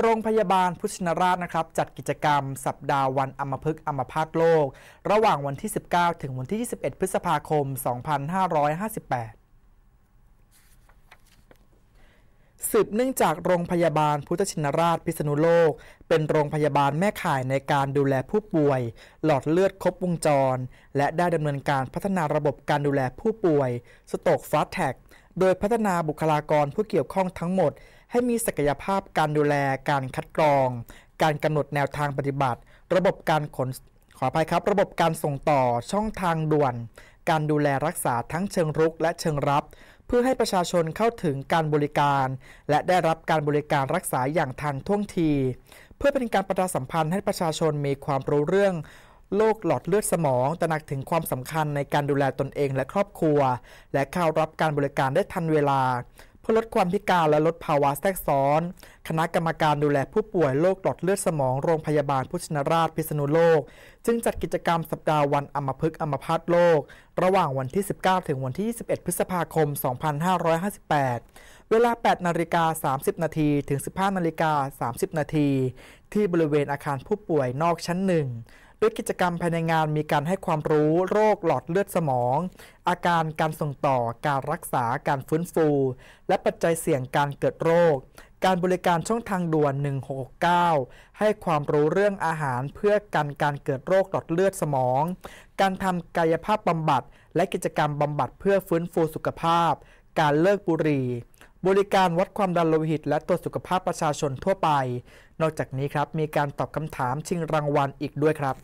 โรงพยาบาลพุทธชินราชนะครับจัดกิจกรรมสัปดาห์วันอมพึกอมพาคโลก ระหว่างวันที่ 19 ถึงวันที่ 21 พฤษภาคม 2558 สืบเนื่องจากโรงพยาบาลพุทธชินราชพิษณุโลก เป็นโรงพยาบาลแม่ข่ายในการดูแลผู้ป่วย หลอดเลือดครบวงจร และได้ดำเนินการพัฒนาระบบการดูแลผู้ป่วยสโตกฟาสแท็กโดยพัฒนาบุคลากรผู้เกี่ยวข้องทั้งหมดให้มีศักยภาพการดูแลการคัดกรอง การกำหนดแนวทางปฏิบัติ ระบบการขนขออภัยครับระบบการส่งต่อช่องทางด่วน การดูแลรักษาทั้งเชิงรุกและเชิงรับ เพื่อให้ประชาชนเข้าถึงการบริการ และได้รับการบริการรักษาอย่างทันท่วงที เพื่อเป็นการประชาสัมพันธ์ ให้ประชาชนมีความรู้เรื่องโรคหลอดเลือดสมองตระหนักถึงความสำคัญในการดูแลตนเองและครอบครัว และเข้ารับการบริการได้ทันเวลาพื่อลดความพิการและลดภาวะแทรกซ้อน คณะกรรมการดูแลผู้ป่วยโรคหลอดเลือดสมองโรงพยาบาลพุชนราชพิษณุโลก จึงจัดกิจกรรมสัปดาห์วันอัมพฤกษ์อัมพาตโลก ระหว่างวันที่ 19 ถึงวันที่ 21 พฤษภาคม 2558 เวลา 8 นาฬิกา 30 นาทีถึง 15นาฬิกา 30 นาที ที่บริเวณอาคารผู้ป่วยนอกชั้นหนึ่งโดยกิจกรรมภายในงานมีการให้ความรู้โรคหลอดเลือดสมอง อาการการส่งต่อการรักษาการฟื้นฟู และปัจจัยเสี่ยงการเกิดโรค การบริการช่องทางด่วน 1669ให้ความรู้เรื่องอาหารเพื่อกันการเกิดโรคหลอดเลือดสมอง การทำกายภาพบำบัด และกิจกรรมบำบัดเพื่อฟื้นฟูสุขภาพ การเลิกบุหรี่บริการวัดความดันโลหิตและตรวจสุขภาพประชาชนทั่วไป นอกจากนี้ครับ มีการตอบคำถามชิงรางวัลอีกด้วยครับ